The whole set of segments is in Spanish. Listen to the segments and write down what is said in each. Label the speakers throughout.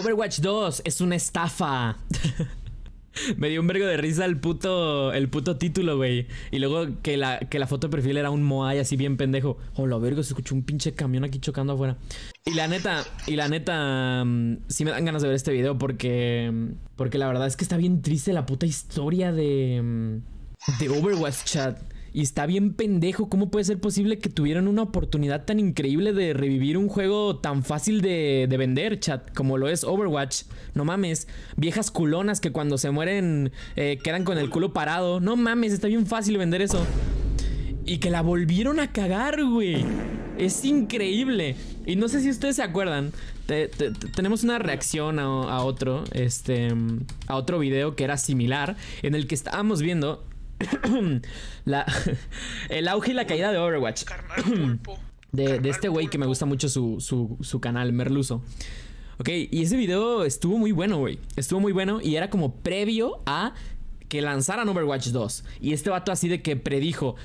Speaker 1: Overwatch 2 es una estafa. Me dio un vergo de risa el puto, el título, güey. Y luego que la, que la foto de perfil era un Moai así bien pendejo. Hola, oh, vergo, se escuchó un pinche camión aquí chocando afuera. Y la neta, y la neta, mm, sí me dan ganas de ver este video porque. Porque la verdad es que está bien triste la puta historia de. Mm, de Overwatch Chat. Y está bien pendejo, ¿cómo puede ser posible que tuvieran una oportunidad tan increíble de revivir un juego tan fácil de, vender, chat, como lo es Overwatch? No mames, viejas culonas que cuando se mueren eh, quedan con el culo parado. No mames, está bien fácil vender eso. Y que la volvieron a cagar, güey. Es increíble. Y no sé si ustedes se acuerdan. tenemos una reacción a, a, otro. Este. A otro video que era similar. En el que estábamos viendo el auge y la caída de Overwatch. de, este güey que me gusta mucho su, canal, Merluso Ok, y ese video estuvo muy bueno, güey. Estuvo muy bueno y era como previo a que lanzaran Overwatch 2. Y este vato así de que predijo.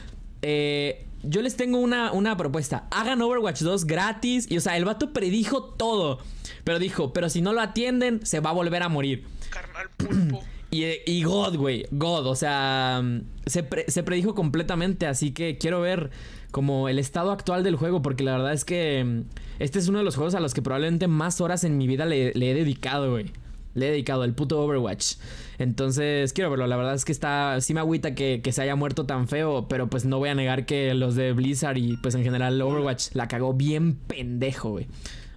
Speaker 1: Eh, yo les tengo una, una, propuesta. Hagan Overwatch 2 gratis. Y o sea, el vato predijo todo. Pero dijo, pero si no lo atienden, se va a volver a morir. Carnal pulpo. Y, God, güey, God, o sea, mm, se, predijo completamente, así que quiero ver como el estado actual del juego, porque la verdad es que mm, este es uno de los juegos a los que probablemente más horas en mi vida le, he dedicado, güey. Le he dedicado el puto Overwatch. Entonces, quiero verlo. La verdad es que está. Sí me agüita que, se haya muerto tan feo. Pero pues no voy a negar que los de Blizzard y pues en general Overwatch la cagó bien pendejo, güey.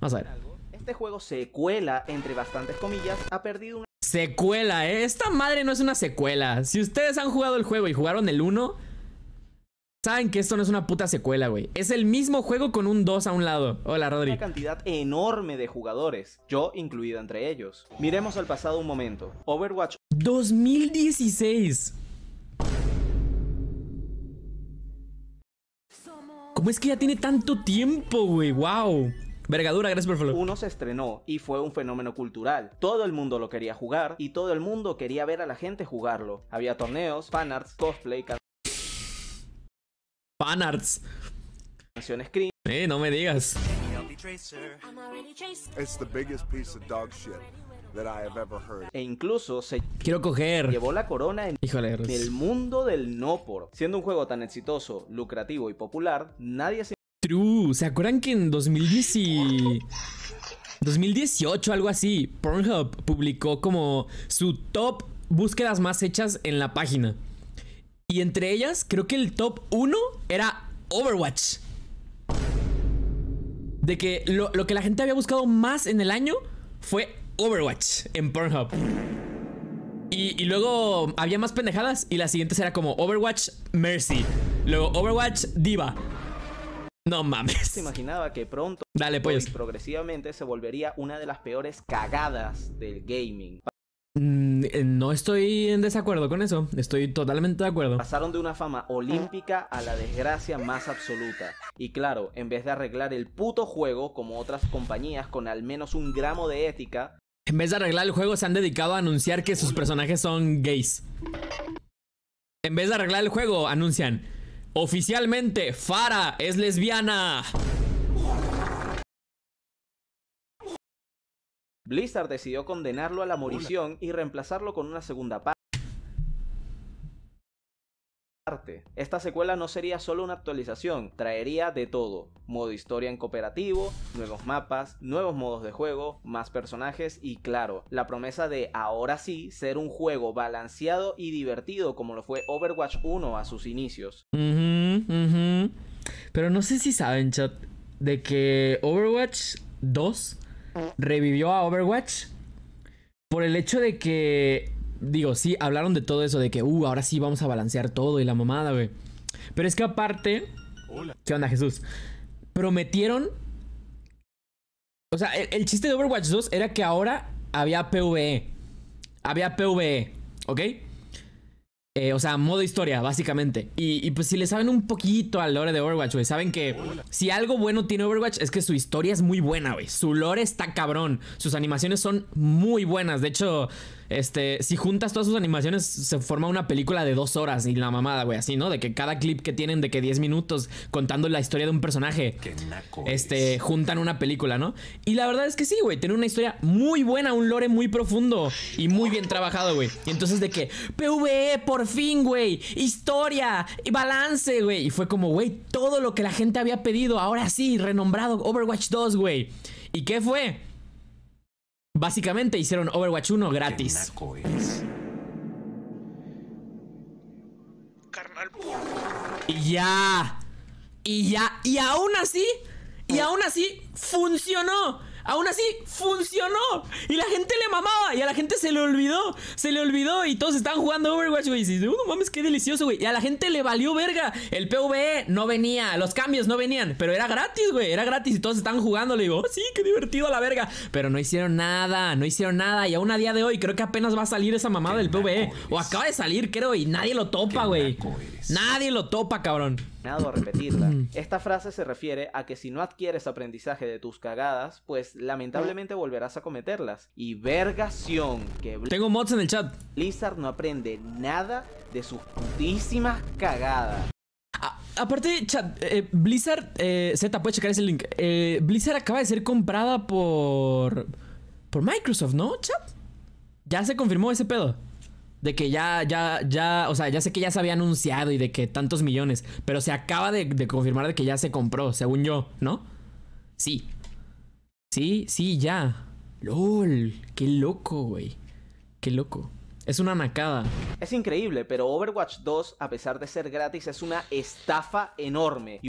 Speaker 1: Vamos a ver.
Speaker 2: Este juego secuela, entre bastantes comillas, ha perdido un.
Speaker 1: Secuela, ¿eh? Esta madre no es una secuela. Si ustedes han jugado el juego y jugaron el 1, saben que esto no es una puta secuela, güey. Es el mismo juego con un 2 a un lado. Hola, Rodri. Una
Speaker 2: cantidad enorme de jugadores, yo incluido entre ellos. Miremos al pasado un momento. Overwatch
Speaker 1: 2016. ¿Cómo es que ya tiene tanto tiempo, güey? ¡Wow!
Speaker 2: Vergadura, gracias por favor. Uno se estrenó y fue un fenómeno cultural. Todo el mundo lo quería jugar y todo el mundo quería ver a la gente jugarlo. Había torneos, fanarts, cosplay, fanarts, canciones
Speaker 1: screen. Eh, no me digas. It's the biggest piece of dog
Speaker 2: shit. That I have ever E incluso se
Speaker 1: Quiero coger. llevó la corona en Híjole, el
Speaker 2: mundo del no por. Siendo un juego tan exitoso, lucrativo y popular, nadie se
Speaker 1: True. ¿Se acuerdan que en 2010 2018, algo así, Pornhub publicó como su top búsquedas más hechas en la página? Y entre ellas, creo que el top 1 era Overwatch. De que lo, que la gente había buscado más en el año fue Overwatch en Pornhub. Y, luego había más pendejadas y la siguiente era como Overwatch Mercy. Luego Overwatch Diva. No mames.
Speaker 2: imaginaba que pronto Dale, pues. progresivamente se volvería una de las peores cagadas del gaming.
Speaker 1: Mm, eh, no estoy en desacuerdo con eso, estoy totalmente de acuerdo. Pasaron
Speaker 2: de una fama olímpica a la desgracia más absoluta. Y claro, en vez de arreglar el puto juego como otras compañías con al menos un gramo de ética...
Speaker 1: En vez de arreglar el juego se han dedicado a anunciar que sus personajes son gays. En vez de arreglar el juego, anuncian... Oficialmente, Fara es lesbiana.
Speaker 2: Blizzard decidió condenarlo a la morición y reemplazarlo con una segunda parte. Esta secuela no sería solo una actualización, traería de todo, modo historia en cooperativo, nuevos mapas, nuevos modos de juego, más personajes y claro, la promesa de ahora sí ser un juego balanceado y divertido como lo fue Overwatch 1 a sus inicios.
Speaker 1: Pero no sé si saben, chat, de que Overwatch 2 revivió a Overwatch por el hecho de que digo, sí, hablaron de todo eso, de que, uh, ahora sí vamos a balancear todo y la mamada, güey. Pero es que aparte... ¿Qué onda, Jesús? Prometieron... O sea, el, chiste de Overwatch 2 era que ahora había PvE. Había PvE, ¿ok? Eh, o sea, modo historia, básicamente. Y, y, pues si le saben un poquito al lore de Overwatch, güey. Saben que si algo bueno tiene Overwatch es que su historia es muy buena, güey. Su lore está cabrón. Sus animaciones son muy buenas. De hecho, este, si juntas todas sus animaciones, se forma una película de dos horas y la mamada, güey, así, ¿no? De que cada clip que tienen de que 10 minutos contando la historia de un personaje. este, juntan una película, ¿no? Y la verdad es que sí, güey, tiene una historia muy buena, un lore muy profundo y muy bien trabajado, güey. Y entonces de que, PVE, por fin, güey, historia y balance, güey. Y fue como, güey, todo lo que la gente había pedido, ahora sí, renombrado Overwatch 2, güey. ¿Y qué fue? Básicamente hicieron Overwatch 1 gratis. y ya. Y ya. Y aún así. Y aún así funcionó. Aún así, funcionó. Y la gente le mamaba. Y a la gente se le olvidó. Se le olvidó. Y todos estaban jugando Overwatch, güey. Y dices, mames, qué delicioso, güey. Y a la gente le valió verga. El PvE no venía. Los cambios no venían. Pero era gratis, güey. Era gratis. Y todos estaban jugando. Le digo, oh, sí, qué divertido a la verga. Pero no hicieron nada. No hicieron nada. Y aún a día de hoy, creo que apenas va a salir esa mamada del PvE. O acaba de salir, creo. Y nadie lo topa, güey. Nadie lo topa, cabrón a repetirla. Mm.
Speaker 2: Esta frase se refiere a que si no adquieres aprendizaje de tus cagadas, pues lamentablemente volverás a cometerlas. Y vergación que... Tengo mods en el chat. Blizzard no aprende nada de sus putísimas cagadas.
Speaker 1: aparte, chat, eh, Blizzard, eh, Z, puede checar ese link. Eh, Blizzard acaba de ser comprada por... Por Microsoft, ¿no, chat? Ya se confirmó ese pedo de que ya, ya, ya, o sea, ya sé que ya se había anunciado y de que tantos millones, pero se acaba de, confirmar de que ya se compró, según yo, ¿no? Sí. Sí, sí, ya. LOL, qué loco, güey. Qué loco. Es una nakada.
Speaker 2: Es increíble, pero Overwatch 2, a pesar de ser gratis, es una estafa enorme.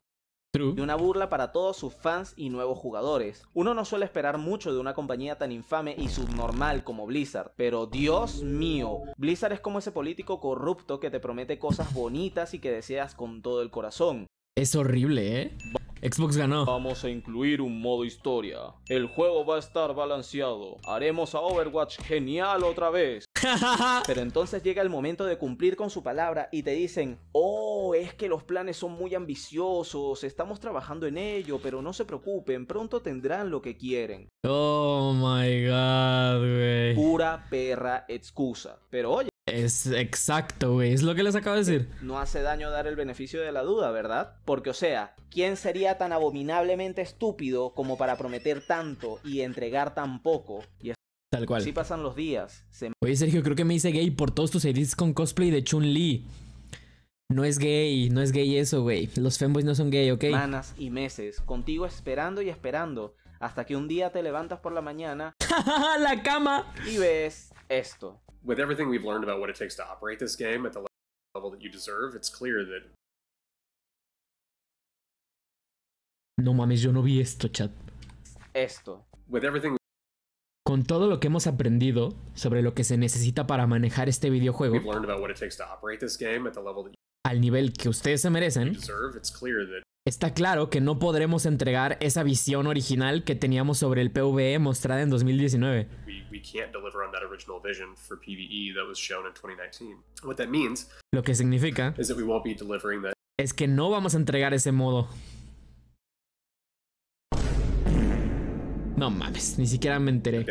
Speaker 2: Y una burla para todos sus fans y nuevos jugadores. Uno no suele esperar mucho de una compañía tan infame y subnormal como Blizzard, pero Dios mío, Blizzard es como ese político corrupto que te promete cosas bonitas y que deseas con todo el corazón.
Speaker 1: Es horrible, ¿eh? Xbox ganó.
Speaker 2: Vamos a incluir un modo historia. El juego va a estar balanceado. Haremos a Overwatch genial otra vez. Pero entonces llega el momento de cumplir con su palabra y te dicen, oh, es que los planes son muy ambiciosos, estamos trabajando en ello, pero no se preocupen, pronto tendrán lo que quieren.
Speaker 1: Oh my god, wey Pura
Speaker 2: perra excusa. Pero oye,
Speaker 1: es exacto, güey. Es lo que les acabo de decir.
Speaker 2: No hace daño dar el beneficio de la duda, ¿verdad? Porque, o sea, ¿quién sería tan abominablemente estúpido como para prometer tanto y entregar tan poco? Y Tal cual. Si pasan los días.
Speaker 1: Oye, Sergio, creo que me hice gay por todos tus edits con cosplay de Chun-Li. No es gay, no es gay eso, güey. Los fanboys no son gay, ¿ok? Semanas
Speaker 2: y meses, contigo esperando y esperando, hasta que un día te levantas por la mañana.
Speaker 1: ¡La cama! Y ves esto with everything we've learned about what it takes to operate this game at the
Speaker 2: level that you deserve, it's clear that.
Speaker 1: No mames, yo no vi esto, chat. Esto. With everything con todo lo que hemos aprendido sobre lo que se necesita para manejar este videojuego, al nivel que ustedes se merecen, está claro que no podremos entregar esa visión original que teníamos sobre el PvE mostrada en 2019. E lo que significa es que no vamos a entregar ese modo. No mames, ni siquiera me enteré.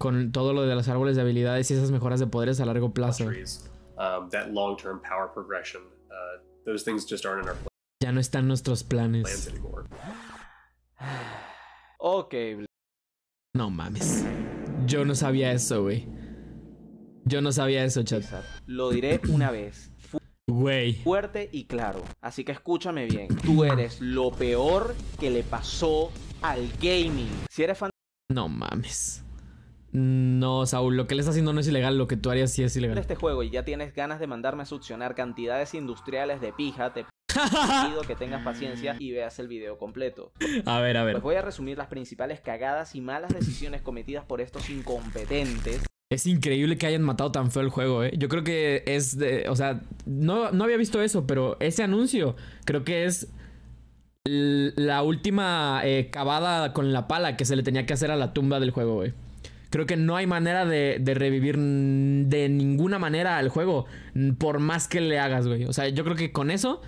Speaker 1: Con todo lo de los árboles de habilidades y esas mejoras de poderes a largo plazo. Um, that long term power progression. Uh, those things just aren't in our Ya no están nuestros planes. No mames. Yo no sabía eso, güey. Yo no sabía eso, chat. Lo diré una vez. Fuerte y claro. Así que escúchame
Speaker 2: bien. Tú eres lo peor que le pasó al gaming. Si eres fan
Speaker 1: No mames. No, Saúl, lo que él está haciendo no es ilegal, lo que tú harías sí es ilegal.
Speaker 2: este juego y ya tienes ganas de mandarme a succionar cantidades industriales de pija, te pido que tengas paciencia y veas el video completo.
Speaker 1: A ver, a ver. Pues voy a
Speaker 2: resumir las principales cagadas y malas decisiones cometidas por estos incompetentes.
Speaker 1: Es increíble que hayan matado tan feo el juego, ¿eh? Yo creo que es de... O sea, no, no había visto eso, pero ese anuncio creo que es la última eh, cavada con la pala que se le tenía que hacer a la tumba del juego, güey. Creo que no hay manera de, revivir de ninguna manera al juego, por más que le hagas, güey. O sea, yo creo que con eso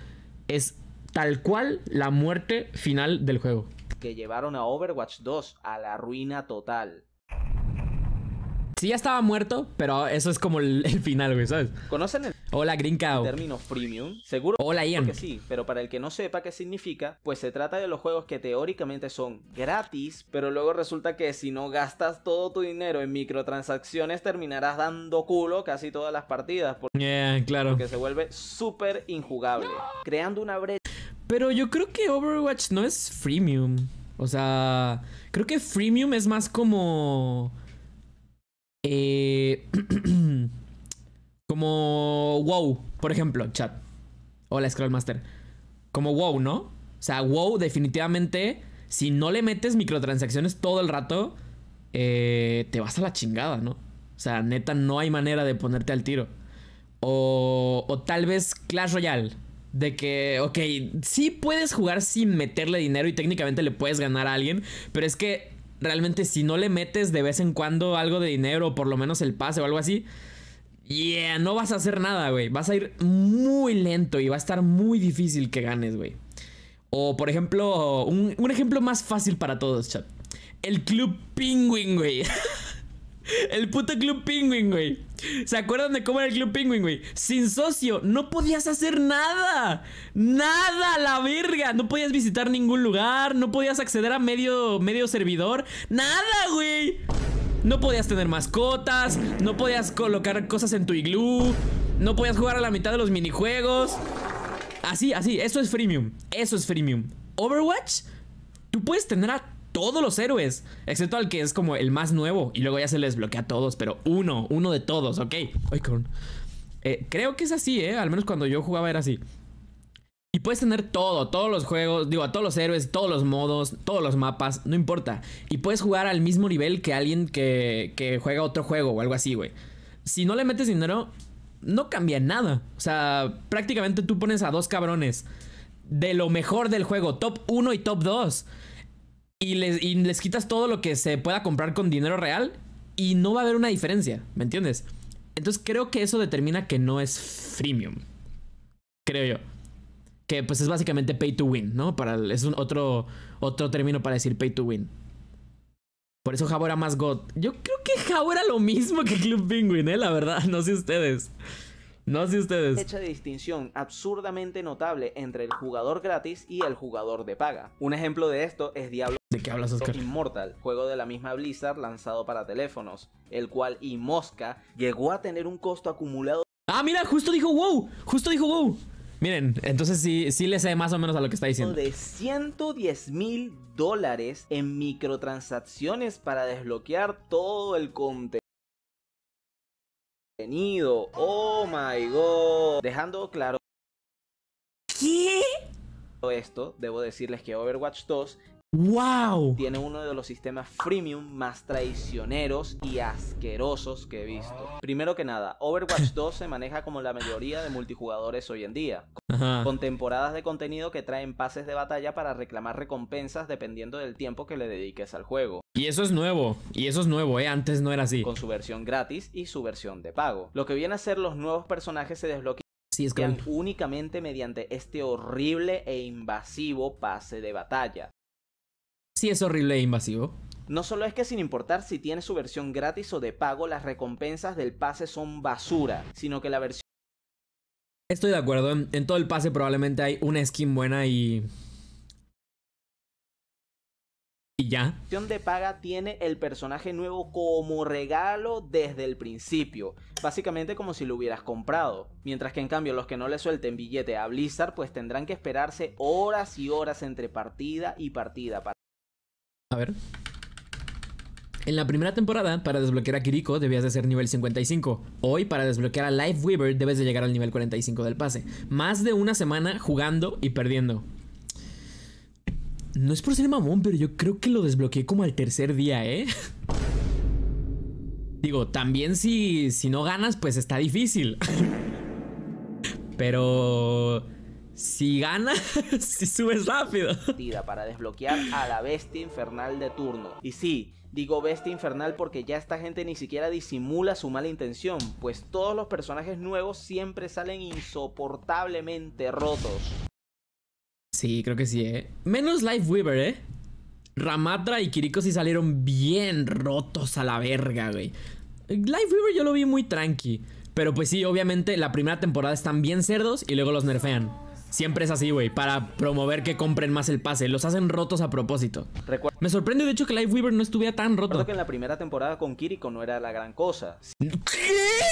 Speaker 1: es tal cual la muerte final del juego.
Speaker 2: Que llevaron a Overwatch 2 a la ruina total.
Speaker 1: Sí, ya estaba muerto, pero eso es como el, final, güey, ¿sabes? ¿Conocen el Hola, Green Cow. Término Seguro Hola, Ian. que sí, pero para el que no
Speaker 2: sepa qué significa, pues se trata de los juegos que teóricamente son gratis, pero luego resulta que si no gastas todo tu dinero en microtransacciones, terminarás dando culo casi todas las partidas. Porque, claro. se vuelve súper injugable,
Speaker 1: creando una brecha. Pero yo creo que Overwatch no es freemium. O sea, creo que freemium es más como... Eh... Como WoW, por ejemplo, chat. Hola, Scrollmaster. Como WoW, ¿no? O sea, WoW definitivamente, si no le metes microtransacciones todo el rato, eh, te vas a la chingada, ¿no? O sea, neta, no hay manera de ponerte al tiro. O, o tal vez Clash Royale. De que, ok, sí puedes jugar sin meterle dinero y técnicamente le puedes ganar a alguien, pero es que realmente si no le metes de vez en cuando algo de dinero, o por lo menos el pase o algo así, Yeah, no vas a hacer nada, güey. Vas a ir muy lento y va a estar muy difícil que ganes, güey. O, por ejemplo, un, ejemplo más fácil para todos, chat. El Club Penguin, güey. El puto Club Penguin, güey. ¿Se acuerdan de cómo era el Club Penguin, güey? Sin socio, no podías hacer nada. Nada, la verga. No podías visitar ningún lugar, no podías acceder a medio, medio servidor. Nada, güey no podías tener mascotas, no podías colocar cosas en tu iglú, no podías jugar a la mitad de los minijuegos. Así, así, eso es freemium, eso es freemium. Overwatch, tú puedes tener a todos los héroes, excepto al que es como el más nuevo y luego ya se les bloquea a todos, pero uno, uno de todos, ok. Ay, eh, creo que es así, ¿eh? Al menos cuando yo jugaba era así. Y puedes tener todo, todos los juegos, digo, a todos los héroes, todos los modos, todos los mapas, no importa. Y puedes jugar al mismo nivel que alguien que, juega otro juego o algo así, güey. Si no le metes dinero, no cambia nada. O sea, prácticamente tú pones a dos cabrones de lo mejor del juego, top 1 y top 2. Y les, y les quitas todo lo que se pueda comprar con dinero real y no va a haber una diferencia, ¿me entiendes? Entonces creo que eso determina que no es freemium. Creo yo pues es básicamente pay to win, ¿no? Para, es un otro, otro término para decir pay to win. Por eso Jabo era más God. Yo creo que Jabo era lo mismo que Club Penguin, ¿eh? La verdad, no sé ustedes. No sé ustedes. Hecha
Speaker 2: distinción absurdamente notable entre el jugador gratis y el jugador de paga. Un ejemplo de esto es Diablo. ¿De qué hablas, Oscar? Immortal, juego de la misma Blizzard lanzado para teléfonos, el cual y Mosca llegó a tener un costo
Speaker 1: acumulado. Ah, mira, justo dijo wow, justo dijo wow. Miren, entonces sí, sí le sé más o menos a lo que está diciendo. De
Speaker 2: 110 mil dólares en microtransacciones para desbloquear todo el contenido. Oh my god. Dejando claro. ¿Qué? Esto, debo decirles que Overwatch 2
Speaker 1: ¡Wow!
Speaker 2: Tiene uno de los sistemas freemium más traicioneros y asquerosos que he visto. Primero que nada, Overwatch 2 se maneja como la mayoría de multijugadores hoy en día, con temporadas de contenido que traen pases de batalla para reclamar recompensas dependiendo del tiempo que le dediques al juego.
Speaker 1: Y eso es nuevo, y eso es nuevo, ¿eh? Antes no era así. Con su versión gratis y su versión de
Speaker 2: pago. Lo que viene a ser los nuevos personajes se desbloquean únicamente mediante este horrible e invasivo pase de batalla
Speaker 1: es horrible e invasivo. No solo
Speaker 2: es que sin importar si tiene su versión gratis o de pago, las recompensas del pase son basura,
Speaker 1: sino que la versión... Estoy de acuerdo, en, todo el pase probablemente hay una skin buena y... Y ya. La
Speaker 2: versión de paga tiene el personaje nuevo como regalo desde el principio, básicamente como si lo hubieras comprado. Mientras que en cambio los que no le suelten billete a Blizzard pues tendrán que esperarse horas y horas entre partida y partida para
Speaker 1: a ver. En la primera temporada, para desbloquear a Kiriko debías de ser nivel 55. Hoy, para desbloquear a Weaver debes de llegar al nivel 45 del pase. Más de una semana jugando y perdiendo. No es por ser mamón, pero yo creo que lo desbloqueé como al tercer día, ¿eh? Digo, también si, si no ganas, pues está difícil. pero... Si gana,
Speaker 2: si subes rápido. Para desbloquear a la bestia infernal de turno. Y sí, digo bestia infernal porque ya esta gente ni siquiera disimula su mala intención, pues todos los personajes nuevos siempre salen insoportablemente rotos.
Speaker 1: Sí, creo que sí, ¿eh? Menos Life Weaver, ¿eh? Ramatra y Kiriko sí salieron bien rotos a la verga, güey. Life Weaver yo lo vi muy tranqui. Pero pues sí, obviamente la primera temporada están bien cerdos y luego los nerfean. Siempre es así, güey, para promover que compren más el pase. Los hacen rotos a propósito. Me sorprende, de hecho, que Life Weaver no estuviera tan roto. Recuerdo que en la primera temporada con Kiriko no era la gran cosa. ¿Qué?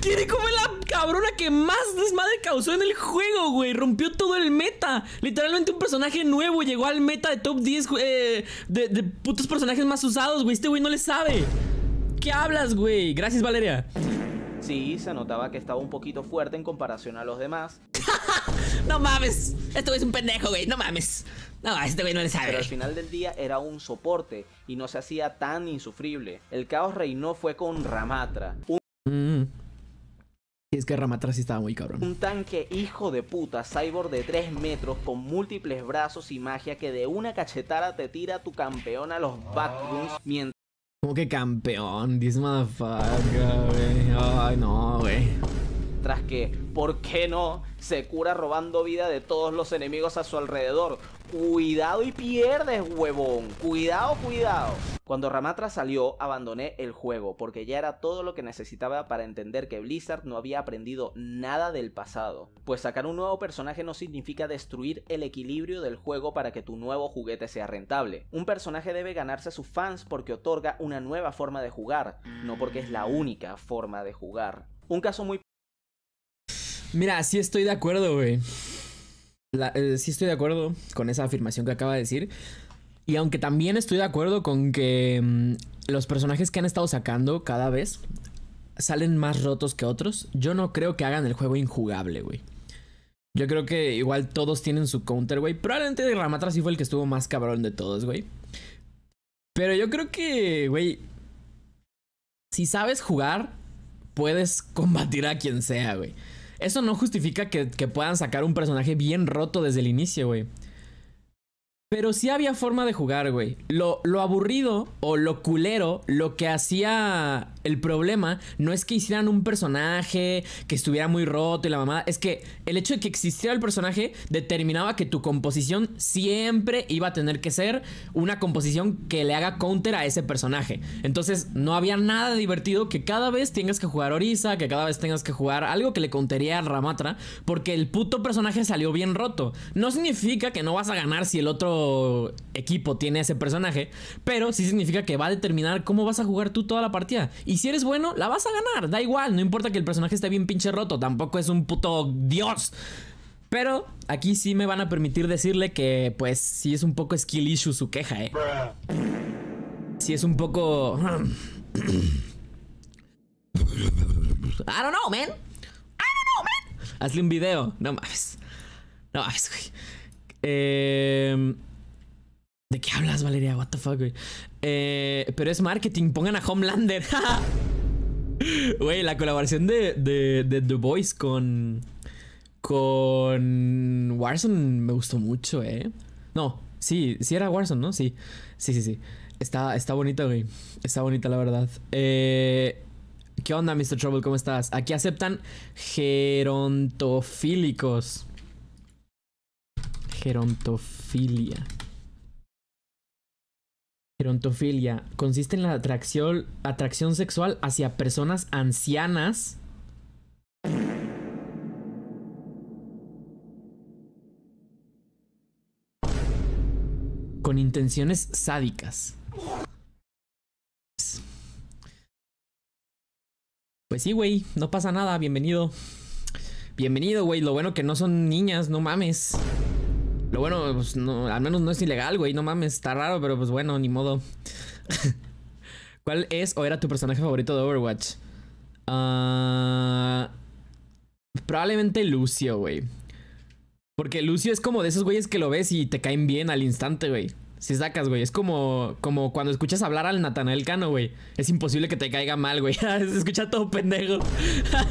Speaker 1: Kiriko fue la cabrona que más desmadre causó en el juego, güey. Rompió todo el meta. Literalmente un personaje nuevo llegó al meta de top 10 eh, de, de putos personajes más usados, güey. Este güey no le sabe. ¿Qué hablas, güey? Gracias, Valeria.
Speaker 2: Sí, se notaba que estaba un poquito fuerte en comparación a los demás.
Speaker 1: no mames,
Speaker 2: este güey es un pendejo,
Speaker 1: güey, no mames. No, este güey no le sabe. Pero al
Speaker 2: final del día era un soporte y no se hacía tan insufrible. El caos reinó fue con Ramatra.
Speaker 1: Un... Mm. Es que Ramatra sí estaba muy cabrón. Un
Speaker 2: tanque hijo de puta, cyborg de 3 metros, con múltiples brazos y magia que de una cachetada te tira a tu campeón a los
Speaker 1: backrooms mientras como que campeón, this motherfucker, güey. Ay, no, güey.
Speaker 2: Tras que, ¿por qué no? Se cura robando vida de todos los enemigos a su alrededor. Cuidado y pierdes, huevón. Cuidado, cuidado. Cuando Ramatra salió, abandoné el juego, porque ya era todo lo que necesitaba para entender que Blizzard no había aprendido nada del pasado. Pues sacar un nuevo personaje no significa destruir el equilibrio del juego para que tu nuevo juguete sea rentable. Un personaje debe ganarse a sus fans porque otorga una nueva forma de jugar, no porque es la única forma de jugar. Un caso muy...
Speaker 1: Mira, sí estoy de acuerdo, güey. Eh, sí estoy de acuerdo con esa afirmación que acaba de decir. Y aunque también estoy de acuerdo con que mm, los personajes que han estado sacando cada vez salen más rotos que otros, yo no creo que hagan el juego injugable, güey. Yo creo que igual todos tienen su counter, güey. Probablemente Ramatra sí fue el que estuvo más cabrón de todos, güey. Pero yo creo que, güey, si sabes jugar, puedes combatir a quien sea, güey. Eso no justifica que, puedan sacar un personaje bien roto desde el inicio, güey. Pero sí había forma de jugar, güey. Lo, lo, aburrido o lo culero, lo que hacía el problema no es que hicieran un personaje que estuviera muy roto y la mamada, es que el hecho de que existiera el personaje determinaba que tu composición siempre iba a tener que ser una composición que le haga counter a ese personaje. Entonces, no había nada divertido que cada vez tengas que jugar Orisa, que cada vez tengas que jugar algo que le countería a Ramatra, porque el puto personaje salió bien roto. No significa que no vas a ganar si el otro equipo tiene ese personaje, pero sí significa que va a determinar cómo vas a jugar tú toda la partida si eres bueno, la vas a ganar. Da igual, no importa que el personaje esté bien pinche roto. Tampoco es un puto dios. Pero aquí sí me van a permitir decirle que, pues, sí es un poco skill issue su queja, ¿eh? Sí es un poco... I don't know, man. I don't know, man. Hazle un video. No mames. No mames, güey. Eh... ¿De qué hablas, Valeria? What the fuck, güey. Eh, pero es marketing, pongan a Homelander. Güey, la colaboración de, The Voice con. Con. Warzone me gustó mucho, eh. No, sí, sí era Warzone, ¿no? Sí. Sí, sí, sí. Está, está bonita, güey. Está bonita, la verdad. Eh, ¿Qué onda, Mr. Trouble? ¿Cómo estás? Aquí aceptan gerontofílicos. Gerontofilia. Gerontofilia consiste en la atracción, sexual hacia personas ancianas. Con intenciones sádicas. Pues sí, güey, no pasa nada, bienvenido. Bienvenido, güey, lo bueno que no son niñas, no mames. Pero bueno, pues no, al menos no es ilegal, güey. No mames, está raro, pero pues bueno, ni modo. ¿Cuál es o era tu personaje favorito de Overwatch? Ah, probablemente Lucio, güey. Porque Lucio es como de esos güeyes que lo ves y te caen bien al instante, güey. Si sacas, güey. Es como, como cuando escuchas hablar al Natanael Cano, güey. Es imposible que te caiga mal, güey. Se escucha todo pendejo.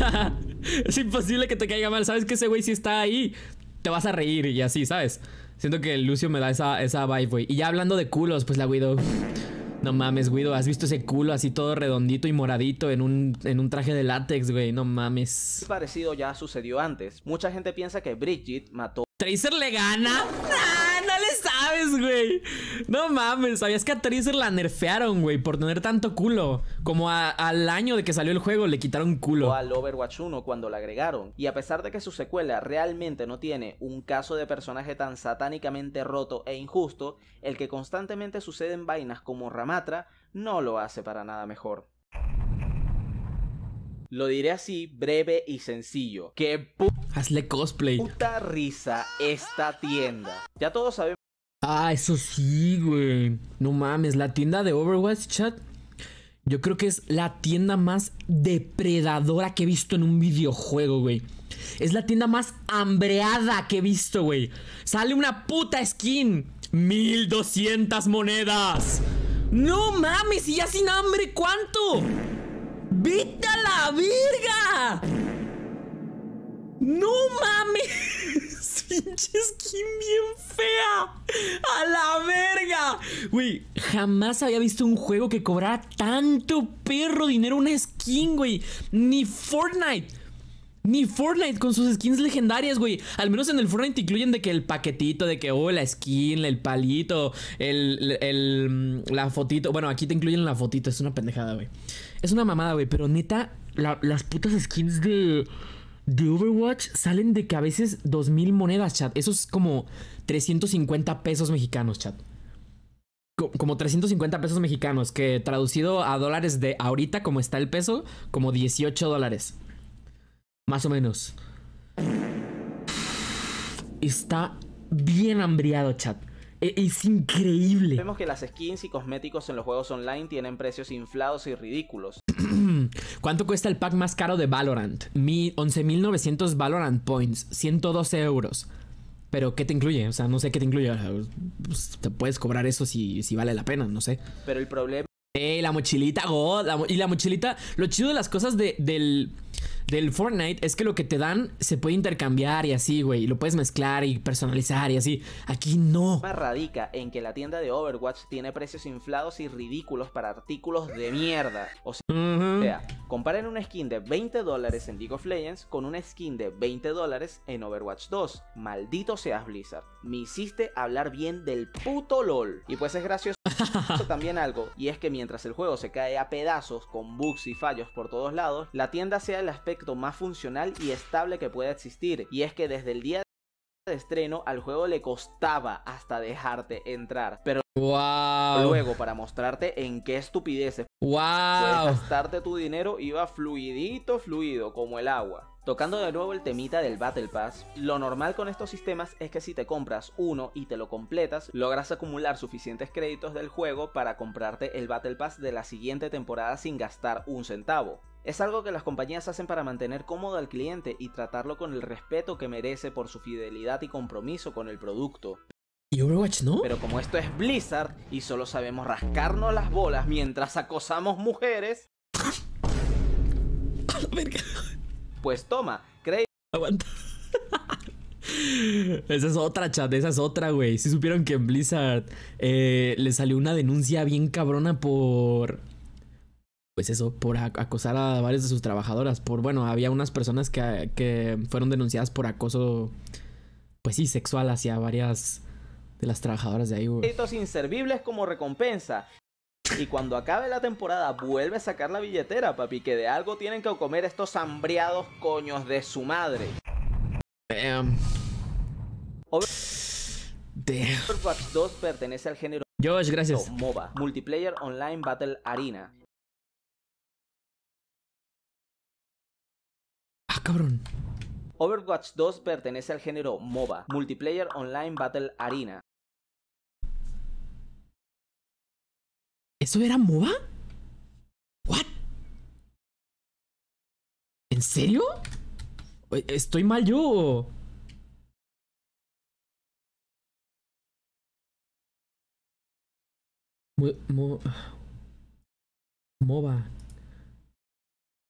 Speaker 1: es imposible que te caiga mal. Sabes que ese güey sí está ahí te vas a reír y así, ¿sabes? Siento que Lucio me da esa, esa vibe, güey. Y ya hablando de culos, pues la Guido... No mames, Guido, ¿has visto ese culo así todo redondito y moradito en un, en un traje de látex, güey? No mames.
Speaker 2: Parecido ya sucedió antes. Mucha gente piensa que Brigitte mató. ¿Tracer le
Speaker 1: gana? No mames, sabías que a Tracer la nerfearon, güey, por tener tanto culo. Como al año de que salió el juego le quitaron culo. al
Speaker 2: Overwatch 1 cuando la agregaron. Y a pesar de que su secuela realmente no tiene un caso de personaje tan satánicamente roto e injusto, el que constantemente sucede en vainas como Ramatra no lo hace para nada mejor. Lo diré así, breve y sencillo. que
Speaker 1: Hazle cosplay.
Speaker 2: puta risa esta tienda! Ya todos sabemos
Speaker 1: Ah, eso sí, güey. No mames, la tienda de Overwatch, chat. Yo creo que es la tienda más depredadora que he visto en un videojuego, güey. Es la tienda más hambreada que he visto, güey. Sale una puta skin. 1200 monedas. No mames, y ya sin hambre, ¿cuánto? ¡Vita la virga! ¡No mames! pinche skin bien fea. A la verga. Güey, jamás había visto un juego que cobrara tanto perro dinero una skin, güey. Ni Fortnite. Ni Fortnite con sus skins legendarias, güey. Al menos en el Fortnite incluyen de que el paquetito, de que, oh, la skin, el palito, el, el la fotito. Bueno, aquí te incluyen la fotito, es una pendejada, güey. Es una mamada, güey, pero neta, las putas skins de de Overwatch salen de que a veces 2000 monedas, chat. Eso es como 350 pesos mexicanos, chat. Como 350 pesos mexicanos, que traducido a dólares de ahorita, como está el peso, como 18 dólares. Más o menos. Está bien hambriado, chat. E-, es increíble. Vemos que las skins y cosméticos en los
Speaker 2: juegos online tienen precios inflados y ridículos.
Speaker 1: ¿Cuánto cuesta el pack más caro de Valorant? 11.900 Valorant Points, 112 euros. Pero, ¿qué te incluye? O sea, no sé qué te incluye. Pues, te puedes cobrar eso si, si vale la pena, no sé. Pero el problema. Eh, la mochilita, God. y la mochilita. Lo chido de las cosas del del Fortnite es que lo que te dan se puede intercambiar y así, güey. lo puedes mezclar y personalizar y así. Aquí no. Radica en que la tienda de Overwatch tiene precios inflados y
Speaker 2: ridículos para artículos de mierda. O
Speaker 1: sea,
Speaker 2: comparen una skin de 20 dólares en League of Legends con una skin de 20 dólares en Overwatch 2. Maldito seas Blizzard. Me hiciste hablar bien del puto LOL. Y pues es gracioso también algo. Y es que mientras el juego se cae a pedazos con bugs y fallos por todos lados, la tienda sea el aspecto más funcional y estable que pueda existir, y es que desde el día de estreno al juego le costaba hasta dejarte entrar,
Speaker 1: pero luego para
Speaker 2: mostrarte en qué estupideces wow. gastarte tu dinero iba fluidito, fluido, como el agua. Tocando de nuevo el temita del Battle Pass, lo normal con estos sistemas es que si te compras uno y te lo completas, logras acumular suficientes créditos del juego para comprarte el Battle Pass de la siguiente temporada sin gastar un centavo. Es algo que las compañías hacen para mantener cómodo al cliente y tratarlo con el respeto que merece por su fidelidad y compromiso con el producto. ¿Y Overwatch no? Pero como esto es Blizzard y solo sabemos rascarnos las bolas mientras acosamos mujeres... pues toma, creí. Aguanta.
Speaker 1: Esa es otra, chat, esa es otra, güey. Si supieron que en Blizzard eh, le salió una denuncia bien cabrona por pues eso, por acosar a varias de sus trabajadoras, por, bueno, había unas personas que, fueron denunciadas por acoso, pues sí, sexual hacia varias de las trabajadoras de ahí,
Speaker 2: inservibles como recompensa. Y cuando acabe la temporada, vuelve a sacar la billetera, papi, que de algo tienen que comer estos hambriados coños de su madre. pertenece al género Josh, gracias. MOBA, Multiplayer Online Battle Arena. cabrón. Overwatch 2 pertenece al género MOBA, Multiplayer Online Battle Arena. ¿Eso
Speaker 1: era MOBA? ¿What? ¿En serio? ¿Estoy mal yo? MOBA.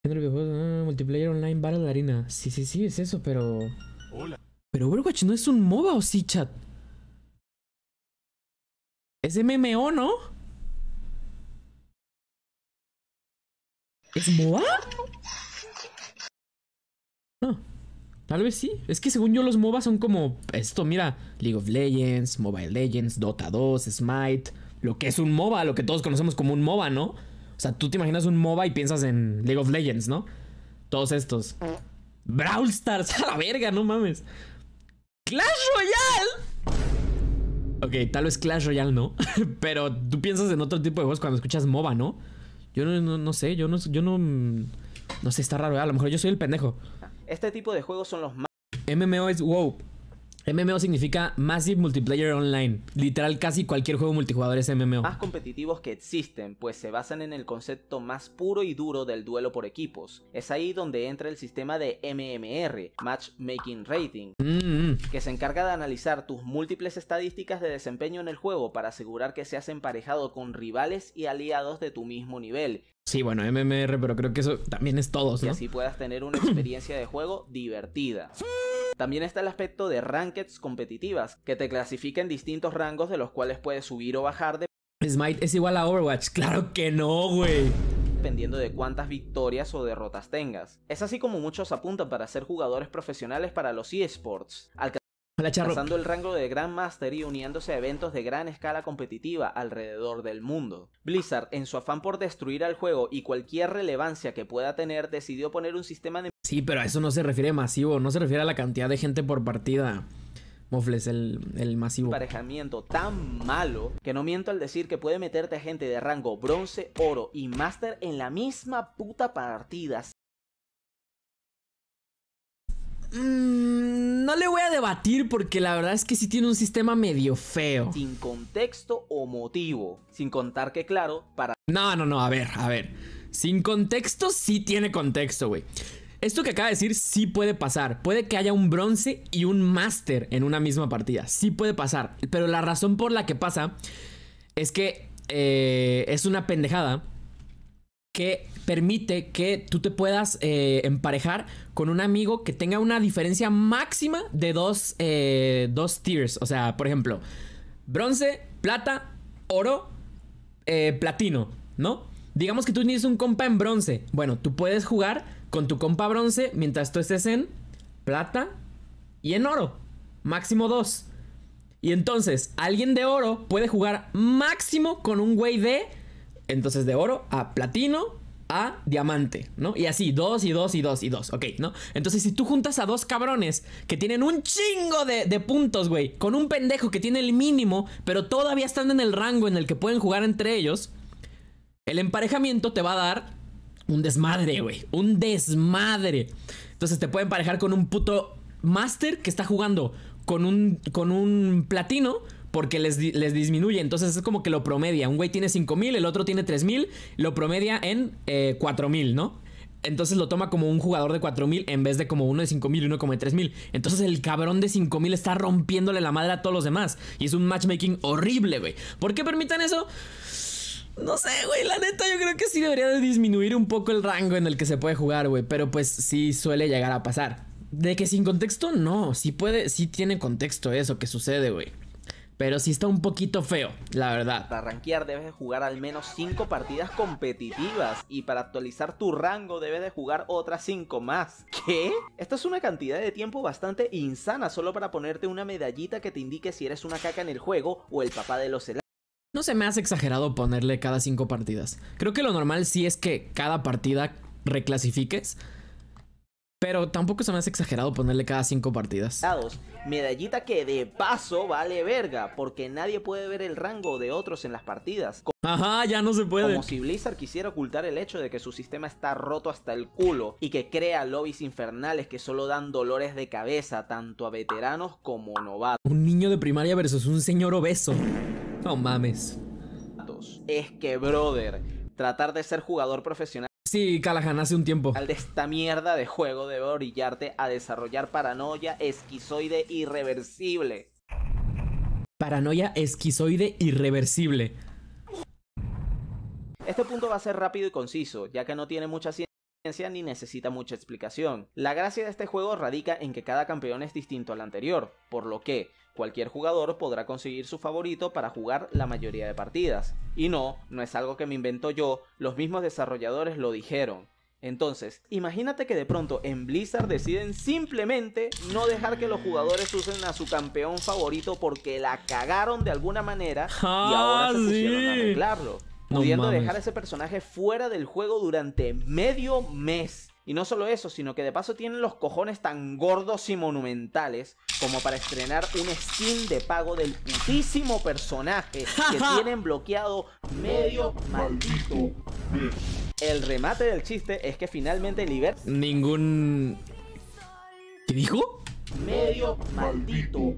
Speaker 1: Género ah, multiplayer online battle arena. Sí, sí, sí, es eso, pero... Pero Overwatch no es un MOBA o sí, chat. Es MMO, ¿no? ¿Es MOBA? No, tal vez sí. Es que según yo los MOBA son como esto, mira, League of Legends, Mobile Legends, Dota 2, Smite, lo que es un MOBA, lo que todos conocemos como un MOBA, ¿no? O sea, tú te imaginas un MOBA y piensas en League of Legends, ¿no? Todos estos. Brawl Stars, a la verga, no mames. Clash Royale. Ok, tal vez Clash Royale no, pero tú piensas en otro tipo de juegos cuando escuchas MOBA, ¿no? Yo no, sé, yo no, yo no, sé, está raro, ¿eh? a lo mejor yo soy el pendejo.
Speaker 2: Este tipo de juegos son los más...
Speaker 1: MMO es WoW, MMO significa Massive Multiplayer Online. Literal, casi cualquier juego multijugador es MMO. Más
Speaker 2: competitivos que existen, pues se basan en el concepto más puro y duro del duelo por equipos. Es ahí donde entra el sistema de MMR, Matchmaking Rating, mm, mm. que se encarga de analizar tus múltiples estadísticas de desempeño en el juego para asegurar que seas emparejado con rivales y aliados de tu mismo nivel,
Speaker 1: Sí, bueno, MMR, pero creo que eso también es todo, ¿no? Y así
Speaker 2: puedas tener una experiencia de juego divertida. También está el aspecto de rankets competitivas, que te en distintos rangos de los cuales puedes subir o bajar de...
Speaker 1: Smite es igual a Overwatch,
Speaker 2: claro que no, güey dependiendo de cuántas victorias o derrotas tengas. Es así como muchos apuntan para ser jugadores profesionales para los eSports,
Speaker 1: Pasando el rango
Speaker 2: de Grandmaster y uniéndose a eventos de gran escala competitiva alrededor del mundo. Blizzard, en su afán por destruir al juego y cualquier relevancia que pueda tener, decidió poner un sistema de...
Speaker 1: Sí, pero a eso no se refiere masivo, no se refiere a la cantidad de gente por partida. Mofles, el, el masivo.
Speaker 2: Emparejamiento tan malo que no miento al decir que puede meterte a gente de rango bronce, oro y master en la misma puta partida
Speaker 1: le voy a debatir porque la verdad es que sí tiene
Speaker 2: un sistema medio feo. Sin contexto o motivo. Sin contar que, claro, para...
Speaker 1: No, no, no, a ver, a ver. Sin contexto sí tiene contexto, güey. Esto que acaba de decir sí puede pasar. Puede que haya un bronce y un máster en una misma partida. Sí puede pasar. Pero la razón por la que pasa es que eh, es una pendejada que permite que tú te puedas eh, emparejar con un amigo que tenga una diferencia máxima de dos, eh, tiers. O sea, por ejemplo, bronce, plata, oro, eh, platino, ¿no? Digamos que tú tienes un compa en bronce. Bueno, tú puedes jugar con tu compa bronce mientras tú estés en plata y en oro. Máximo dos. Y entonces, alguien de oro puede jugar máximo con un güey de... Entonces, de oro a platino a diamante, ¿no? Y así, dos y dos y dos y dos, ok, ¿no? Entonces, si tú juntas a dos cabrones que tienen un chingo de, de puntos, güey, con un pendejo que tiene el mínimo, pero todavía están en el rango en el que pueden jugar entre ellos, el emparejamiento te va a dar un desmadre, güey, un desmadre. Entonces, te pueden emparejar con un puto master que está jugando con un, con un platino porque les, disminuye. Entonces es como que lo promedia. Un güey tiene 5000, el otro tiene 3000, lo promedia en 4000, eh, ¿no? Entonces lo toma como un jugador de 4000 en vez de como uno de 5000 y uno como de 3000. Entonces el cabrón de 5000 está rompiéndole la madre a todos los demás. Y es un matchmaking horrible, güey. ¿Por qué permitan eso? No sé, güey, la neta yo creo que sí debería de disminuir un poco el rango en el que se puede jugar, güey, pero pues sí suele llegar a pasar. De que sin contexto, no, sí puede, sí tiene contexto eso que sucede, güey. Pero sí está un poquito feo, la verdad. Para
Speaker 2: rankear debes de jugar al menos 5 partidas competitivas y para actualizar tu rango debes de jugar otras 5 más. ¿Qué? Esta es una cantidad de tiempo bastante insana solo para ponerte una medallita que te indique si eres una caca en el juego o el papá de los helados.
Speaker 1: No se me hace exagerado ponerle cada 5 partidas. Creo que lo normal sí es que cada partida reclasifiques pero tampoco se me hace exagerado ponerle cada cinco partidas.
Speaker 2: Medallita que de paso vale verga, porque nadie puede ver el rango de otros en las partidas.
Speaker 1: Ajá, ya no se puede. Como si
Speaker 2: Blizzard quisiera ocultar el hecho de que su sistema está roto hasta el culo y que crea lobbies infernales que solo dan dolores de cabeza tanto a veteranos como novatos.
Speaker 1: Un niño de primaria versus un señor obeso. No mames.
Speaker 2: Es que, brother, tratar de ser jugador profesional
Speaker 1: Sí, Callahan hace un tiempo. Al de
Speaker 2: esta mierda de juego debe orillarte a desarrollar paranoia esquizoide irreversible.
Speaker 1: Paranoia esquizoide irreversible.
Speaker 2: Este punto va a ser rápido y conciso, ya que no tiene mucha ciencia ni necesita mucha explicación. La gracia de este juego radica en que cada campeón es distinto al anterior, por lo que cualquier jugador podrá conseguir su favorito para jugar la mayoría de partidas. Y no, no es algo que me invento yo, los mismos desarrolladores lo dijeron. Entonces, imagínate que de pronto en Blizzard deciden simplemente no dejar que los jugadores usen a su campeón favorito porque la cagaron de alguna manera y ahora se ah, pusieron a arreglarlo pudiendo dejar a ese personaje fuera del juego durante medio mes. Y no solo eso, sino que de paso tienen los cojones tan gordos y monumentales como para estrenar un skin de pago del putísimo personaje que tienen bloqueado medio maldito El remate del chiste es que finalmente liberan...
Speaker 1: Ningún... ¿Qué dijo?
Speaker 2: Medio maldito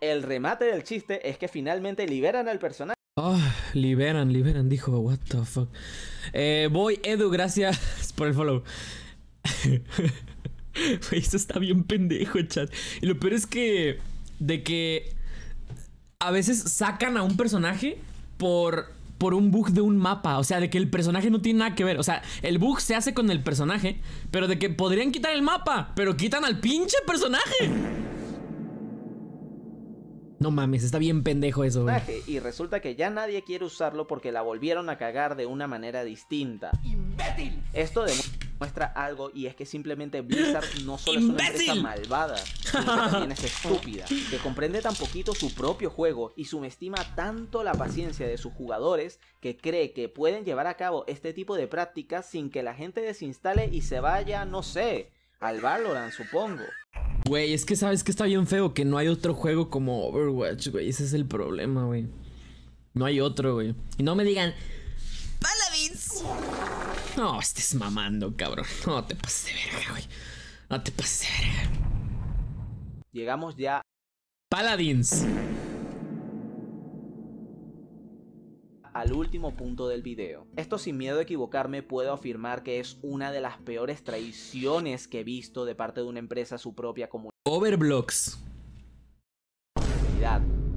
Speaker 2: El remate del chiste es que finalmente liberan al personaje.
Speaker 1: Oh, liberan, liberan, dijo. What the fuck. Eh, voy, Edu, gracias por el follow. Eso está bien pendejo, chat. Y lo peor es que. De que. A veces sacan a un personaje por. Por un bug de un mapa. O sea, de que el personaje no tiene nada que ver. O sea, el bug se hace con el personaje. Pero de que podrían quitar el mapa. Pero quitan al pinche personaje. No mames, está bien pendejo eso,
Speaker 2: Y resulta que ya nadie quiere usarlo porque la volvieron a cagar de una manera distinta. ¡Imbécil! Esto demuestra algo y es que simplemente Blizzard no solo es una empresa malvada, sino también es estúpida, que comprende tan poquito su propio juego y subestima tanto la paciencia de sus jugadores que cree que pueden llevar a cabo este tipo de prácticas sin que la gente desinstale y se vaya, no sé, al Valorant, supongo.
Speaker 1: Güey, es que sabes que está bien feo que no hay otro juego como Overwatch, güey. Ese es el problema, güey. No hay otro, güey. Y no me digan. ¡Paladins! No, estés mamando, cabrón. No te pases de verga, güey. No te pases de verga. Llegamos ya. Paladins.
Speaker 2: al último punto del video. Esto sin miedo a equivocarme puedo afirmar que es una de las peores traiciones que he visto de parte de una empresa su propia comunidad.
Speaker 1: Overblocks.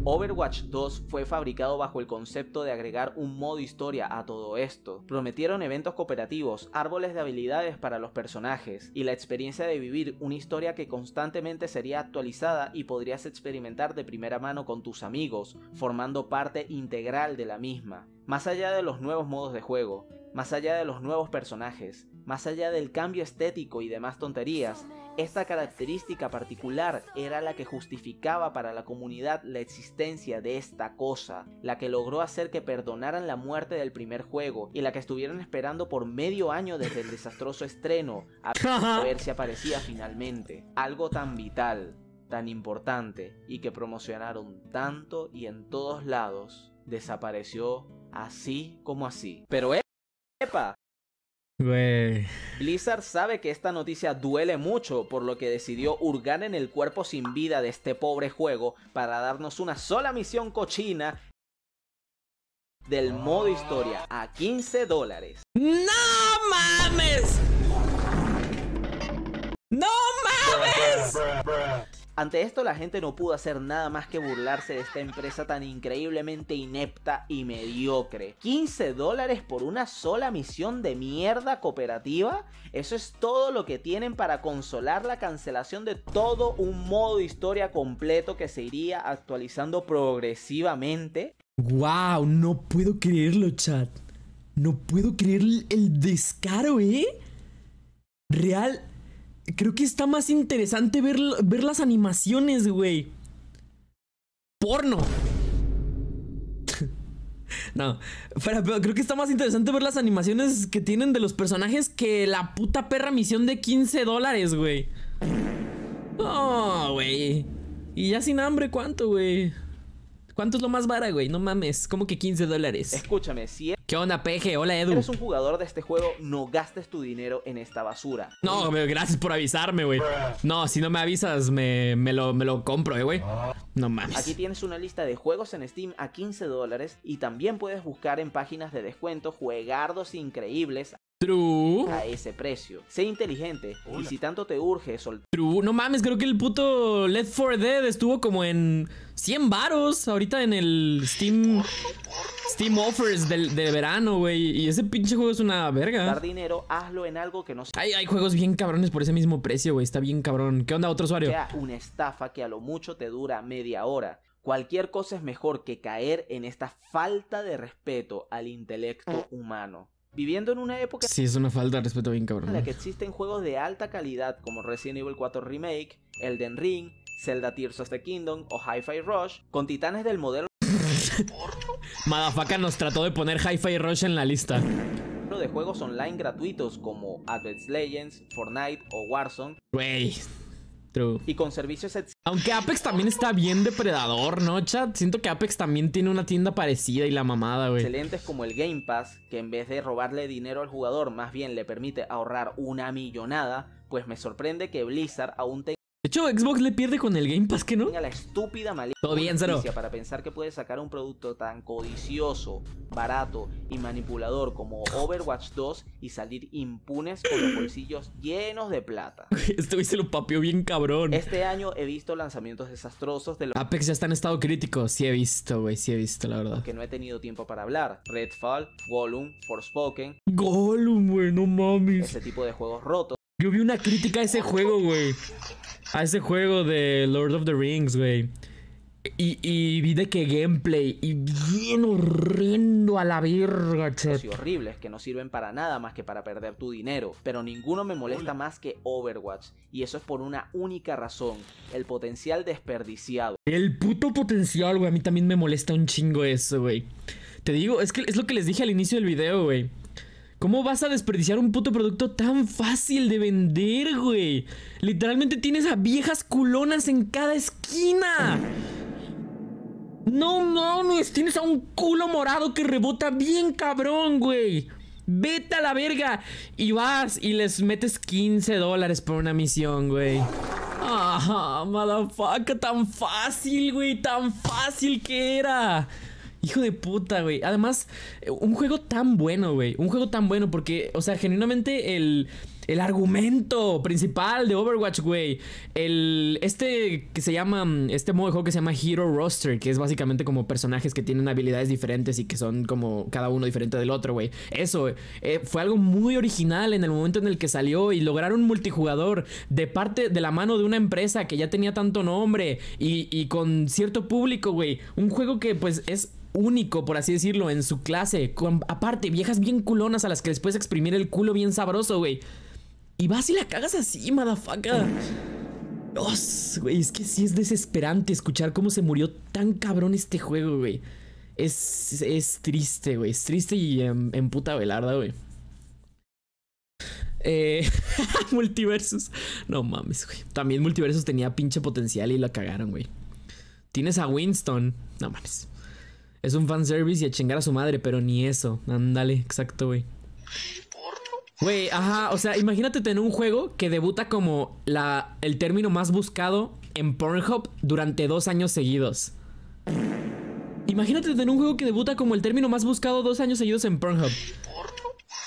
Speaker 2: Overwatch 2 fue fabricado bajo el concepto de agregar un modo historia a todo esto. Prometieron eventos cooperativos, árboles de habilidades para los personajes y la experiencia de vivir una historia que constantemente sería actualizada y podrías experimentar de primera mano con tus amigos, formando parte integral de la misma. Más allá de los nuevos modos de juego, más allá de los nuevos personajes, más allá del cambio estético y demás tonterías, esta característica particular era la que justificaba para la comunidad la existencia de esta cosa, la que logró hacer que perdonaran la muerte del primer juego y la que estuvieron esperando por medio año desde el desastroso estreno a ver si aparecía finalmente. Algo tan vital, tan importante y que promocionaron tanto y en todos lados, desapareció así como así. Pero ¡epa!
Speaker 1: Blizzard
Speaker 2: sabe que esta noticia duele mucho, por lo que decidió hurgar en el cuerpo sin vida de este pobre juego para darnos una sola misión cochina del modo historia a 15 dólares.
Speaker 1: ¡No mames! ¡No mames!
Speaker 2: Ante esto la gente no pudo hacer nada más que burlarse de esta empresa tan increíblemente inepta y mediocre. 15 dólares por una sola misión de mierda cooperativa, eso es todo lo que tienen para consolar la cancelación de todo un modo de historia completo que se iría actualizando progresivamente.
Speaker 1: ¡Wow! No puedo creerlo, chat. No puedo creer el descaro, ¿eh? Real, Creo que está más interesante ver, ver las animaciones, güey. Porno. no, pero, creo que está más interesante ver las animaciones que tienen de los personajes que la puta perra misión de 15 dólares, güey. Oh, güey. Y ya sin hambre, ¿cuánto, güey? ¿Cuánto es lo más vara, güey? No mames, como que 15 dólares. Escúchame, si ¿Qué onda, Peje? Hola, Edu. Eres un
Speaker 2: jugador de este juego, no gastes tu dinero en esta basura.
Speaker 1: No, gracias por avisarme, güey. No, si no me avisas, me, lo, me lo compro, eh, güey. No mames. Aquí
Speaker 2: tienes una lista de juegos en Steam a 15 dólares y también puedes buscar en páginas de descuento juegardos increíbles True. A ese precio. Sé inteligente. Y si tanto te urge,
Speaker 1: True. No mames, creo que el puto Left 4 Dead estuvo como en 100 varos ahorita en el Steam. Steam Offers del, de verano, güey. Y ese pinche juego es una verga.
Speaker 2: dinero, hazlo en algo que no Hay, hay juegos
Speaker 1: bien cabrones por ese mismo precio, güey. Está bien cabrón. ¿Qué onda, otro usuario? Sea
Speaker 2: una estafa que a lo mucho te dura media hora. Cualquier cosa es mejor que caer en esta falta de respeto al intelecto ah. humano. Viviendo en una época... Sí,
Speaker 1: es una falta de respeto bien cabrón. En la que
Speaker 2: existen juegos de alta calidad como Resident Evil 4 Remake, Elden Ring, Zelda Tears of the Kingdom o Hi-Fi Rush, con titanes del modelo...
Speaker 1: Madafaka nos trató de poner Hi-Fi Rush en la lista. De
Speaker 2: juegos online gratuitos como Advent Legends, Fortnite o Warzone.
Speaker 1: Y con servicios Aunque Apex también está bien depredador, ¿no, chat? Siento que Apex también tiene una tienda parecida y la mamada, güey. Excelentes
Speaker 2: como el Game Pass, que en vez de robarle dinero al jugador, más bien le permite ahorrar una millonada, pues me sorprende que Blizzard aún tenga de hecho, Xbox le pierde con el Game Pass, ¿que no? la estúpida malicia Todo bien, para pensar que puede sacar un producto tan codicioso, barato y manipulador como Overwatch 2 y salir impunes con los bolsillos llenos de plata.
Speaker 1: Este güey se lo papió bien cabrón. Este
Speaker 2: año he visto lanzamientos desastrosos de los... Apex
Speaker 1: ya está en estado crítico. Sí he visto, güey. Sí he visto, la verdad.
Speaker 2: Que no he tenido tiempo para hablar. Redfall, Gollum, Forspoken.
Speaker 1: Gollum, güey. No mames. Ese
Speaker 2: tipo de juegos
Speaker 1: rotos. Yo vi una crítica a ese juego, güey a ese juego de Lord of the Rings, güey. Y, y, vi de qué gameplay, y bien horrendo a la verga, Cosas horribles
Speaker 2: que no sirven para nada más que para perder tu dinero, pero ninguno me molesta más que Overwatch, y eso es por una única razón, el potencial desperdiciado.
Speaker 1: El puto potencial, güey, a mí también me molesta un chingo eso, güey. Te digo, es que es lo que les dije al inicio del video, güey. ¿Cómo vas a desperdiciar un puto producto tan fácil de vender, güey? Literalmente tienes a viejas culonas en cada esquina. No no, no, tienes a un culo morado que rebota bien cabrón, güey. Vete a la verga. Y vas y les metes 15 dólares por una misión, güey. Ah, motherfucker, tan fácil, güey, tan fácil que era. Hijo de puta, güey. Además, eh, un juego tan bueno, güey. Un juego tan bueno porque, o sea, genuinamente el, el argumento principal de Overwatch, güey. El, este que se llama, mm, este modo de juego que se llama Hero Roster, que es básicamente como personajes que tienen habilidades diferentes y que son como cada uno diferente del otro, güey. Eso eh, fue algo muy original en el momento en el que salió y lograr un multijugador de parte, de la mano de una empresa que ya tenía tanto nombre y, y con cierto público, güey. Un juego que pues es único, por así decirlo, en su clase. aparte, viejas bien culonas a las que les puedes exprimir el culo bien sabroso, güey. Y vas y la cagas así, madafaca. Dios, güey, es que sí es desesperante escuchar cómo se murió tan cabrón este juego, güey. Es, es triste, güey. Es triste y en, em, puta velarda, güey. Eh, multiversus. No mames, güey. También Multiversus tenía pinche potencial y la cagaron, güey. Tienes a Winston. No mames. Es un fanservice y a chingar a su madre, pero ni eso. Ándale, exacto, güey. Güey, ajá, o sea, imagínate tener un juego que debuta como la, el término más buscado en Pornhub durante dos años seguidos. Imagínate tener un juego que debuta como el término más buscado dos años seguidos en Pornhub.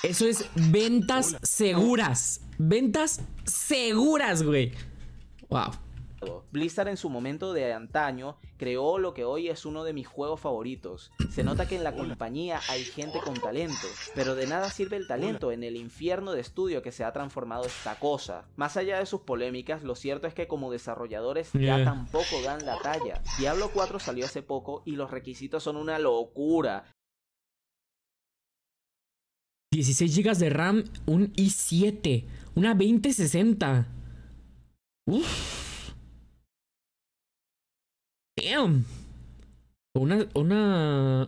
Speaker 1: Eso es ventas seguras. Ventas seguras, güey. Wow.
Speaker 2: Blizzard en su momento de antaño creó lo que hoy es uno de mis juegos favoritos. Se nota que en la compañía hay gente con talento, pero de nada sirve el talento en el infierno de estudio que se ha transformado esta cosa. Más allá de sus polémicas, lo cierto es que como desarrolladores ya tampoco dan la talla. Diablo 4 salió hace poco y los requisitos son una locura.
Speaker 1: 16 GB de RAM, un i7, una 2060. Uf. Una,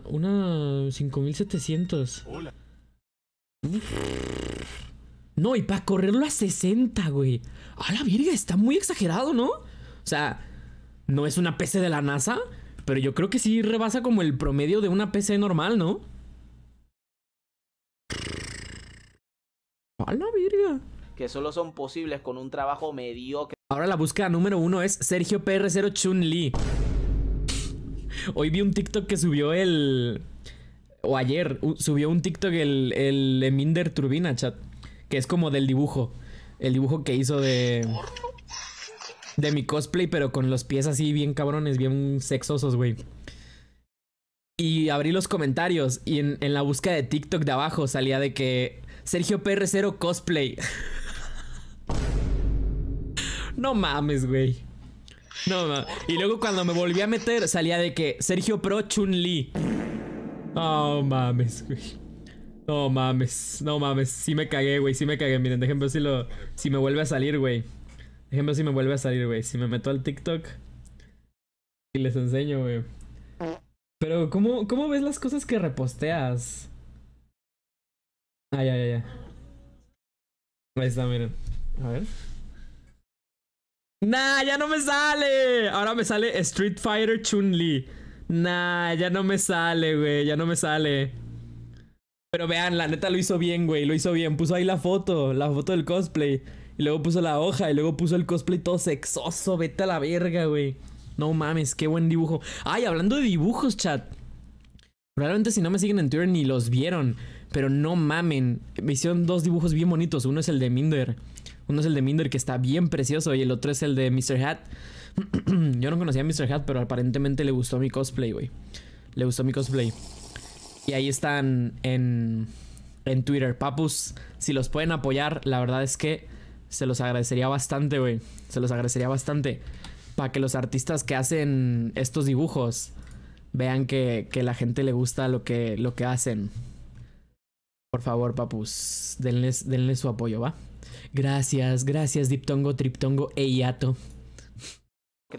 Speaker 1: una, 5700. No, y para correrlo a 60, güey. A la virga, está muy exagerado, ¿no? O sea, no es una PC de la NASA, pero yo creo que sí rebasa como el promedio de una PC normal, ¿no? A la
Speaker 2: virga. Que solo son posibles con un trabajo mediocre.
Speaker 1: Ahora la búsqueda número uno es Sergio PR0 Chun Li. Hoy vi un TikTok que subió el. O ayer subió un TikTok el, el Eminder Turbina, chat. Que es como del dibujo. El dibujo que hizo de. De mi cosplay, pero con los pies así bien cabrones, bien sexosos, güey. Y abrí los comentarios y en, en la búsqueda de TikTok de abajo salía de que Sergio PR0 cosplay. no mames, güey. No, no. Y luego cuando me volví a meter, salía de que Sergio Pro Chun Li. Oh, mames, güey. No mames, no mames. Sí me cagué, güey. Sí me cagué. Miren, déjenme ver si lo. Si me vuelve a salir, güey. Déjenme ver si me vuelve a salir, güey. Si me meto al TikTok. Y les enseño, güey. Pero, ¿cómo, ¿cómo ves las cosas que reposteas? Ay, ah, ya, ya, ya. Ahí está, miren. A ver. Nah, ya no me sale. Ahora me sale Street Fighter Chun-Li. Nah, ya no me sale, güey. Ya no me sale. Pero vean, la neta lo hizo bien, güey. Lo hizo bien. Puso ahí la foto, la foto del cosplay. Y luego puso la hoja y luego puso el cosplay todo sexoso. Vete a la verga, güey. No mames, qué buen dibujo. Ay, hablando de dibujos, chat. Realmente si no me siguen en Twitter ni los vieron. Pero no mamen. Me hicieron dos dibujos bien bonitos. Uno es el de Minder. Uno es el de Minder, que está bien precioso, y el otro es el de Mr. Hat. Yo no conocía a Mr. Hat, pero aparentemente le gustó mi cosplay, güey. Le gustó mi cosplay. Y ahí están en, en Twitter. Papus, si los pueden apoyar, la verdad es que se los agradecería bastante, güey. Se los agradecería bastante. Para que los artistas que hacen estos dibujos vean que, que, la gente le gusta lo que, lo que hacen. Por favor, papus, denles, denles su apoyo, ¿va? Gracias, gracias, diptongo, triptongo e hiato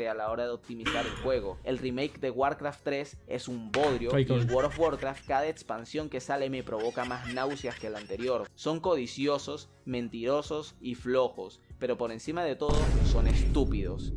Speaker 2: a la hora de optimizar el juego. El remake de Warcraft 3 es un bodrio y en World of Warcraft cada expansión que sale me provoca más náuseas que la anterior. Son codiciosos, mentirosos y flojos, pero por encima de todo son estúpidos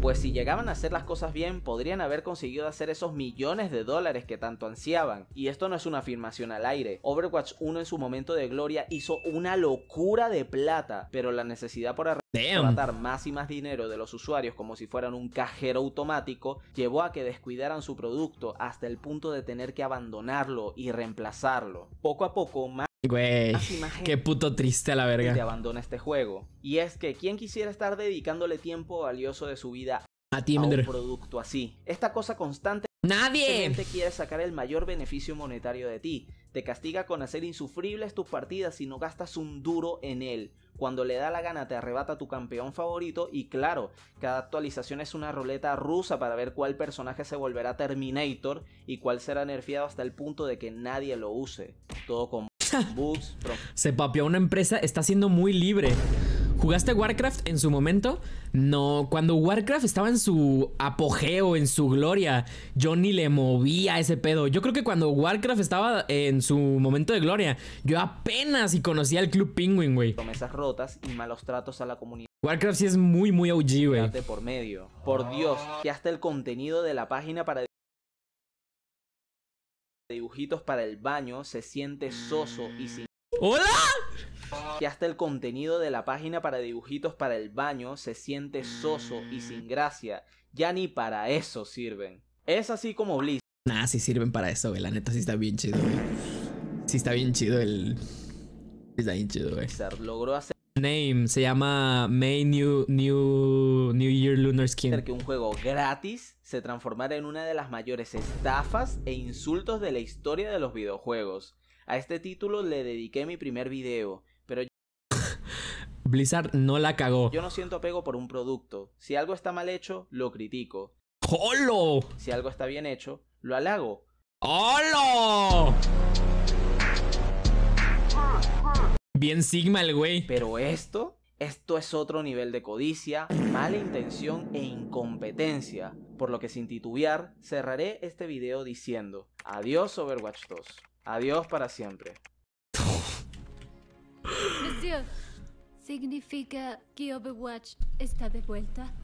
Speaker 2: pues si llegaban a hacer las cosas bien podrían haber conseguido hacer esos millones de dólares que tanto ansiaban. Y esto no es una afirmación al aire. Overwatch 1 en su momento de gloria hizo una locura de plata, pero la necesidad por arrebatar más y más dinero de los usuarios como si fueran un cajero automático llevó a que descuidaran su producto hasta el punto de tener que abandonarlo y reemplazarlo. Poco a poco, más
Speaker 1: Güey, qué puto triste a la verga. Te abandona este juego.
Speaker 2: Y es que, ¿quién quisiera estar dedicándole tiempo valioso de su vida a, ti, un producto así? Esta cosa constante. ¡Nadie! quiere sacar el mayor beneficio monetario de ti. Te castiga con hacer insufribles tus partidas si no gastas un duro en él. Cuando le da la gana te arrebata tu campeón favorito y claro, cada actualización es una ruleta rusa para ver cuál personaje se volverá Terminator y cuál será nerfeado hasta el punto de que nadie lo
Speaker 1: use. Todo con Se papió una empresa, está siendo muy libre. ¿Jugaste Warcraft en su momento? No, cuando Warcraft estaba en su apogeo, en su gloria, yo ni le movía ese pedo. Yo creo que cuando Warcraft estaba en su momento de gloria, yo apenas y conocía al Club Penguin, güey. rotas y
Speaker 2: malos tratos a la comunidad.
Speaker 1: Warcraft sí es muy, muy OG, güey.
Speaker 2: Por medio. Por Dios, que hasta el contenido de la página para dibujitos para el baño se siente soso y sin... ¡Hola! Y hasta el contenido de la página para dibujitos para el baño se siente soso y mm. sin gracia. Ya ni para eso sirven. Es así como Blizzard.
Speaker 1: Nah, sí sirven para eso, güey. La neta sí está bien chido, güey. Sí está bien chido el... Está bien chido, güey. Logró hacer Name se llama May New, New, Year Lunar Skin. Que un
Speaker 2: juego gratis se transformara en una de las mayores estafas e insultos de la historia de los videojuegos. A este título le dediqué mi primer video, pero
Speaker 1: Blizzard no la cagó. Yo no
Speaker 2: siento apego por un producto. Si algo está mal hecho, lo critico. ¡Holo! Si algo está bien hecho, lo halago. ¡Holo! Bien Sigma el güey. Pero esto, esto es otro nivel de codicia, mala intención e incompetencia. Por lo que sin titubear, cerraré este video diciendo, adiós Overwatch 2. Adiós para siempre.
Speaker 1: ¿significa que Overwatch está de vuelta?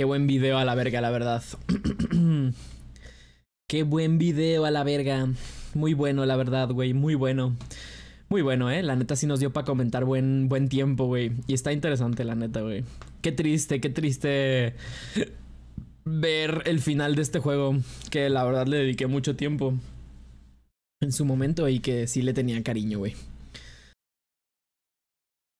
Speaker 1: Qué buen video a la verga, la verdad. Qué buen video a la verga. Muy bueno, la verdad, güey. Muy bueno. Muy bueno, eh. La neta sí nos dio para comentar buen, buen tiempo, güey. Y está interesante, la neta, güey. Qué triste, qué triste ver el final de este juego. Que la verdad le dediqué mucho tiempo en su momento y que sí le tenía cariño, güey.